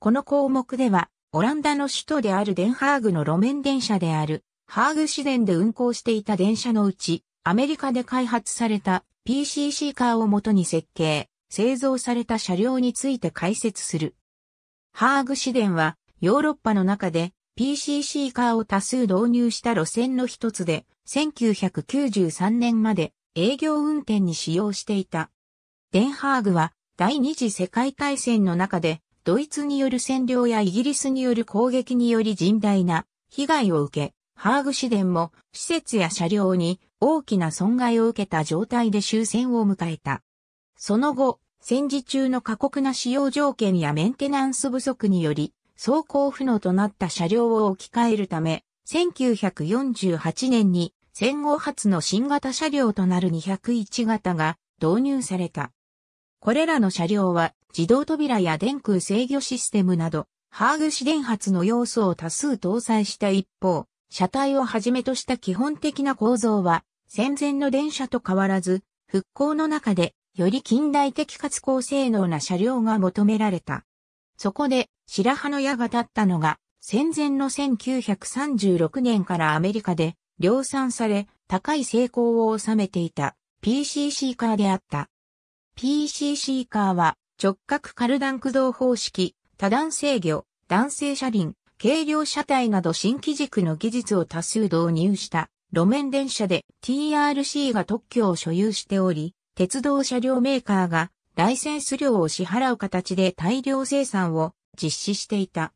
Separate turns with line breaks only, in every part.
この項目では、オランダの首都であるデンハーグの路面電車である、ハーグ市電で運行していた電車のうち、アメリカで開発された PCC カーをもとに設計、製造された車両について解説する。ハーグ市電は、ヨーロッパの中で PCC カーを多数導入した路線の一つで、1993年まで営業運転に使用していた。デンハーグは第二次世界大戦の中でドイツによる占領やイギリスによる攻撃により甚大な被害を受け、ハーグ市電も施設や車両に大きな損害を受けた状態で終戦を迎えた。その後、戦時中の過酷な使用条件やメンテナンス不足により、走行不能となった車両を置き換えるため、1948年に戦後初の新型車両となる201型が導入された。これらの車両は自動扉や電空制御システムなど、ハーグ市電発の要素を多数搭載した一方、車体をはじめとした基本的な構造は、戦前の電車と変わらず、復興の中で、より近代的かつ高性能な車両が求められた。そこで、白羽の矢が立ったのが、戦前の1936年からアメリカで量産され、高い成功を収めていた PCC カーであった。PC c カーは直角カルダン駆動方式、多段制御、弾性車輪、軽量車体など新規軸の技術を多数導入した路面電車で TRC が特許を所有しており、鉄道車両メーカーがライセンス料を支払う形で大量生産を実施していた。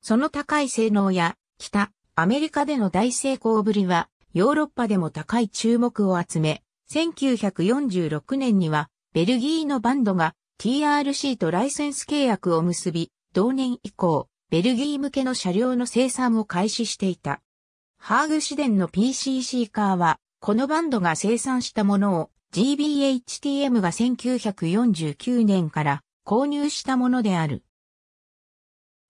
その高い性能や北アメリカでの大成功ぶりはヨーロッパでも高い注目を集め、1946年にはベルギーのバンドが TRC とライセンス契約を結び、同年以降、ベルギー向けの車両の生産を開始していた。ハーグ市電の PCC カーは、このバンドが生産したものを GBHTM が1949年から購入したものである。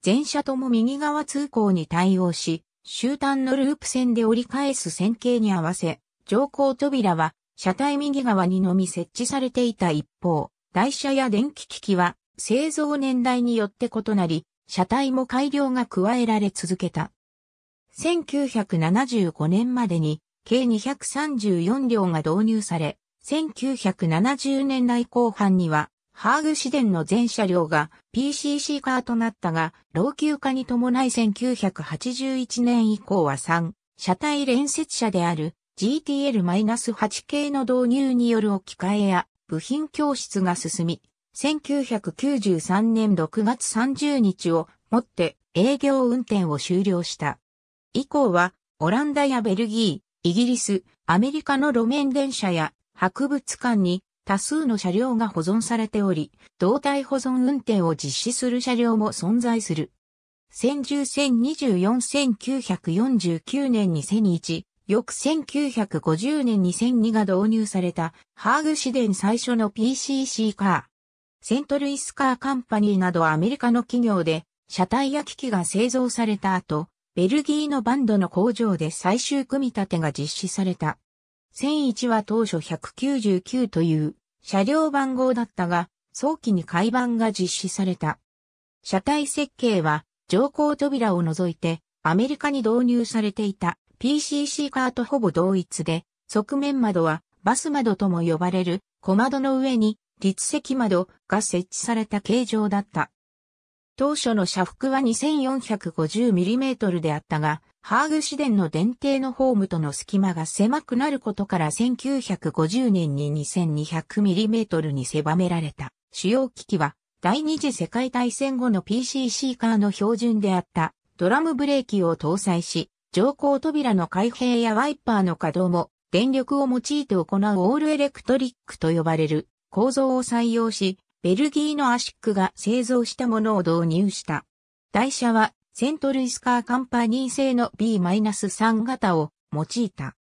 全車とも右側通行に対応し、終端のループ線で折り返す線形に合わせ、乗降扉は車体右側にのみ設置されていた一方、台車や電気機器は製造年代によって異なり、車体も改良が加えられ続けた。1975年までに計234両が導入され、1970年代後半にはハーグ市電の全車両が PCC カーとなったが、老朽化に伴い1981年以降は3、車体連接車である GTL-8 系の導入による置き換えや部品教室が進み、1993年6月30日をもって営業運転を終了した。以降は、オランダやベルギー、イギリス、アメリカの路面電車や博物館に多数の車両が保存されており、胴体保存運転を実施する車両も存在する。戦10戦24 1949年にセに1、翌1950年2002が導入されたハーグ市電最初の PCC カー。セントルイスカーカンパニーなどアメリカの企業で車体や機器が製造された後、ベルギーのバンドの工場で最終組み立てが実施された。1001は当初199という車両番号だったが、早期に改版が実施された。車体設計は乗降扉を除いてアメリカに導入されていた。PCC カーとほぼ同一で、側面窓はバス窓とも呼ばれる小窓の上に立石窓が設置された形状だった。当初の車幅は 2450mm であったが、ハーグ市電の電停のホームとの隙間が狭くなることから1950年に 2200mm に狭められた。主要機器は第二次世界大戦後の PCC カーの標準であったドラムブレーキを搭載し、乗降扉の開閉やワイパーの稼働も電力を用いて行うオールエレクトリックと呼ばれる構造を採用し、ベルギーのアシックが製造したものを導入した。台車はセントルイスカーカンパニー製の B-3 型を用いた。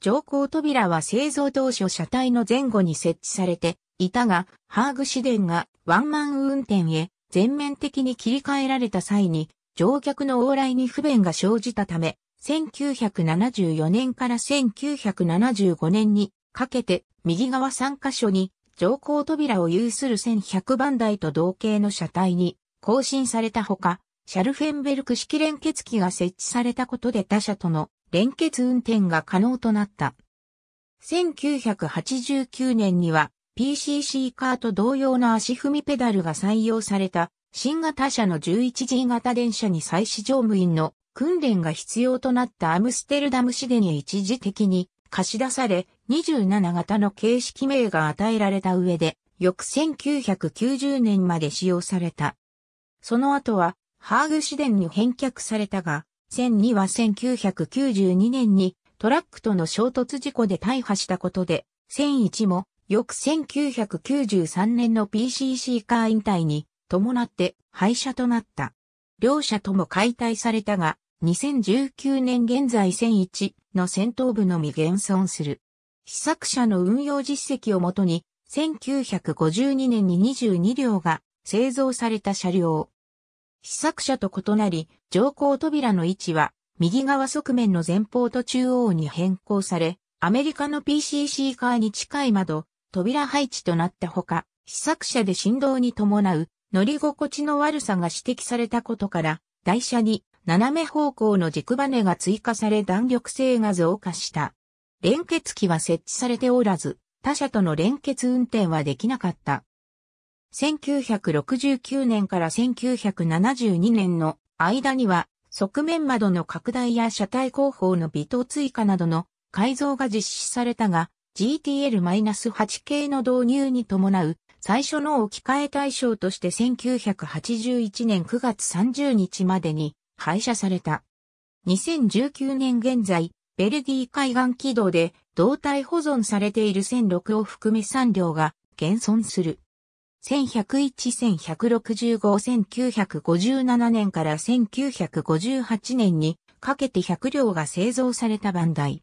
乗降扉は製造当初車体の前後に設置されていたが、ハーグ市電がワンマン運転へ全面的に切り替えられた際に乗客の往来に不便が生じたため、1974年から1975年にかけて右側3カ所に乗降扉を有する1100番台と同型の車体に更新されたほか、シャルフェンベルク式連結機が設置されたことで他社との連結運転が可能となった。1989年には PCC カーと同様の足踏みペダルが採用された新型車の 11G 型電車に再始乗務員の訓練が必要となったアムステルダム市でに一時的に貸し出され、27型の形式名が与えられた上で、翌1990年まで使用された。その後は、ハーグ市電に返却されたが、1002は1992年にトラックとの衝突事故で大破したことで、1001も翌1993年の PCC カー引退に伴って廃車となった。両社とも解体されたが、2019年現在1001の戦闘部のみ現存する。試作車の運用実績をもとに、1952年に22両が製造された車両。試作車と異なり、乗降扉の位置は、右側側面の前方と中央に変更され、アメリカの PCC カーに近い窓、扉配置となったほか、試作車で振動に伴う乗り心地の悪さが指摘されたことから、台車に斜め方向の軸バネが追加され弾力性が増加した。連結機は設置されておらず、他社との連結運転はできなかった。1969年から1972年の間には、側面窓の拡大や車体後方の微糖追加などの改造が実施されたが、GTL-8 系の導入に伴う最初の置き換え対象として1981年9月30日までに廃車された。2019年現在、ベルギー海岸軌道で胴体保存されている1 0 0 6を含め3両が現存する。1101,165,1957 1年から1958年にかけて100両が製造された番台。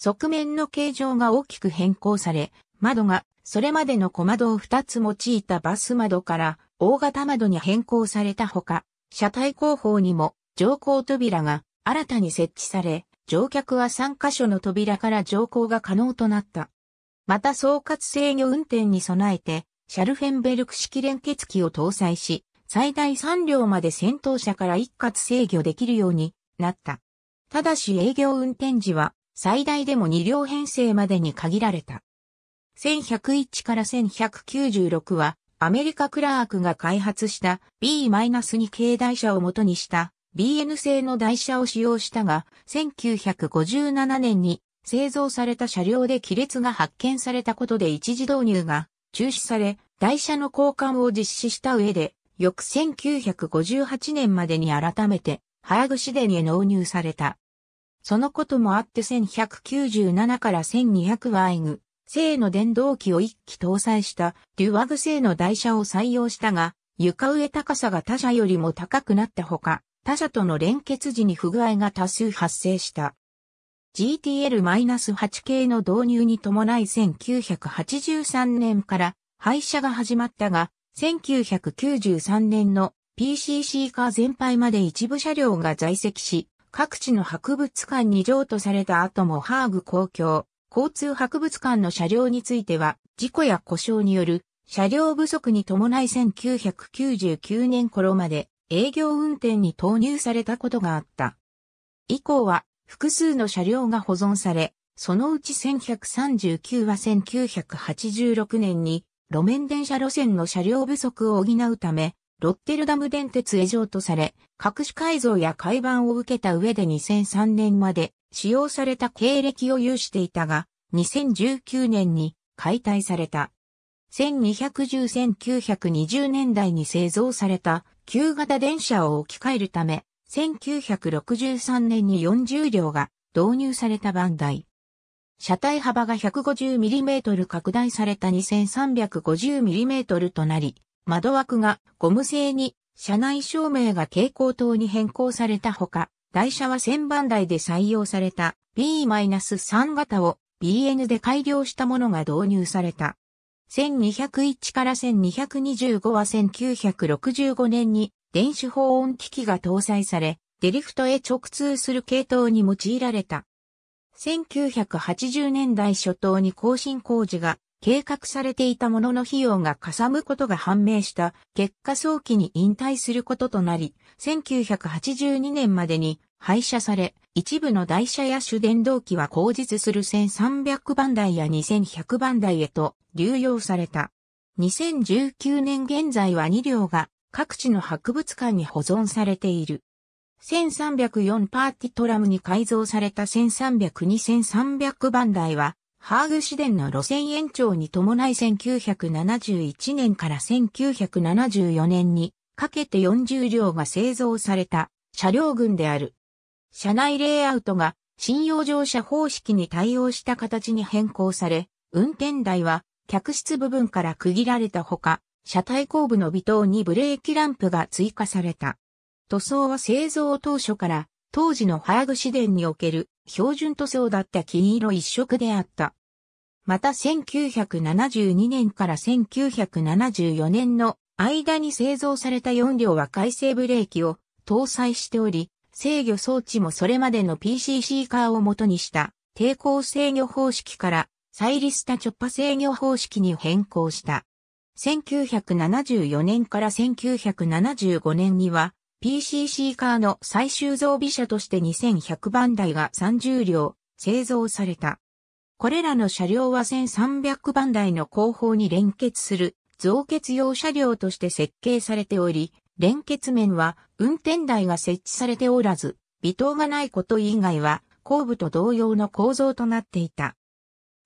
側面の形状が大きく変更され、窓がそれまでの小窓を2つ用いたバス窓から大型窓に変更されたほか、車体後方にも乗降扉が新たに設置され、乗客は3カ所の扉から乗降が可能となった。また総括制御運転に備えて、シャルフェンベルク式連結機を搭載し、最大3両まで先頭車から一括制御できるようになった。ただし営業運転時は最大でも2両編成までに限られた。1101から1196は、アメリカクラークが開発した B-2 系台車を元にした BN 製の台車を使用したが、1957年に製造された車両で亀裂が発見されたことで一時導入が中止され、台車の交換を実施した上で、翌1958年までに改めて、ハーグ市電へ納入された。そのこともあって1197から1200はイグ、製の電動機を一機搭載したデュワグ製の台車を採用したが、床上高さが他社よりも高くなったほか、他社との連結時に不具合が多数発生した。GTL-8 系の導入に伴い1983年から廃車が始まったが、1993年の PCC 化全廃まで一部車両が在籍し、各地の博物館に譲渡された後もハーグ公共交通博物館の車両については、事故や故障による車両不足に伴い1999年頃まで営業運転に投入されたことがあった。以降は複数の車両が保存され、そのうち1139は1986年に路面電車路線の車両不足を補うため、ロッテルダム電鉄へ譲渡され、各種改造や改版を受けた上で2003年まで使用された経歴を有していたが、2019年に解体された。1210-1920年代に製造された旧型電車を置き換えるため、1963年に40両が導入されたバンダイ。車体幅が 150mm 拡大された 2350mm となり、窓枠がゴム製に車内照明が蛍光灯に変更されたほか、台車は1000番台で採用された B-3 型を BN で改良したものが導入された。1201から1225は1965年に電子保温機器が搭載され、デリフトへ直通する系統に用いられた。1980年代初頭に更新工事が計画されていたものの費用がかさむことが判明した結果早期に引退することとなり、1982年までに廃車され、一部の台車や主電動機は後日する1300番台や2100番台へと流用された。2019年現在は2両が各地の博物館に保存されている。1304パーティトラムに改造された1 3 0 2 3 0 0番台はハーグ市電の路線延長に伴い1971年から1974年にかけて40両が製造された車両群である。車内レイアウトが信用乗車方式に対応した形に変更され、運転台は客室部分から区切られたほか、車体後部の微灯にブレーキランプが追加された。塗装は製造当初から当時のハーグ市電における標準塗装だった金色一色であった。また1972年から1974年の間に製造された4両は改正ブレーキを搭載しており、制御装置もそれまでの PCC カーを元にした抵抗制御方式からサイリスタチョッパ制御方式に変更した。1974年から1975年には PCC カーの最終増備車として2100番台が30両製造された。これらの車両は1300番台の後方に連結する増結用車両として設計されており、連結面は運転台が設置されておらず、微糖がないこと以外は後部と同様の構造となっていた。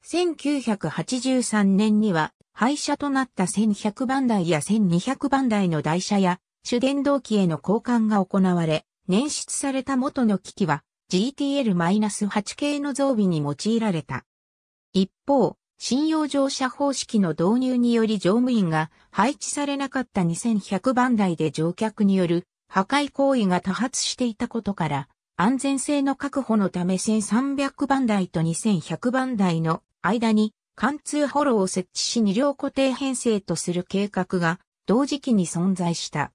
1983年には廃車となった1100番台や1200番台の台車や主電動機への交換が行われ、捻出された元の機器は GTL-8 系の増備に用いられた。一方、信用乗車方式の導入により乗務員が配置されなかった2100番台で乗客による破壊行為が多発していたことから、安全性の確保のため1300番台と2100番台の間に貫通ホロを設置し2両固定編成とする計画が同時期に存在した。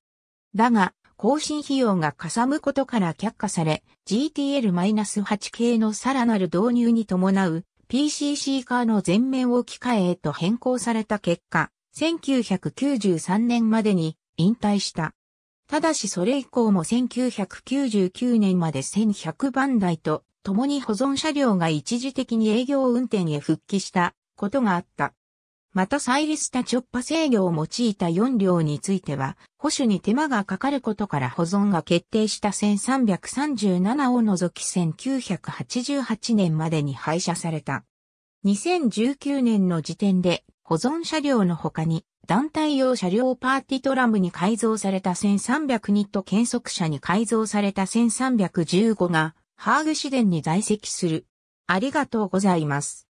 だが、更新費用がかさむことから却下され、GTL-8 系のさらなる導入に伴う PCC カーの全面置き換えへと変更された結果、1993年までに引退した。ただしそれ以降も1999年まで1100番台と共に保存車両が一時的に営業運転へ復帰したことがあった。またサイリスタチョッパ制御を用いた4両については、保守に手間がかかることから保存が決定した1337を除き1988年までに廃車された。2019年の時点で保存車両の他に団体用車両パーティトラムに改造された1302と検測車に改造された1315がハーグ市電に在籍する。ありがとうございます。